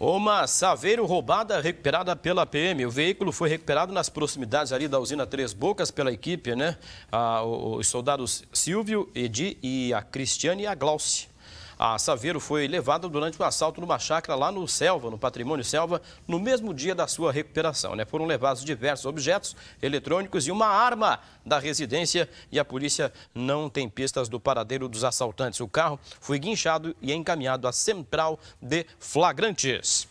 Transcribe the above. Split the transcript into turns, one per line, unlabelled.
Uma Saveiro roubada recuperada pela PM. O veículo foi recuperado nas proximidades ali da usina Três Bocas pela equipe, né? Ah, os soldados Silvio, Edi e a Cristiane e a Glauci. A Saveiro foi levada durante o assalto numa chácara lá no Selva, no patrimônio Selva, no mesmo dia da sua recuperação. Né? Foram levados diversos objetos eletrônicos e uma arma da residência e a polícia não tem pistas do paradeiro dos assaltantes. O carro foi guinchado e encaminhado à central de flagrantes.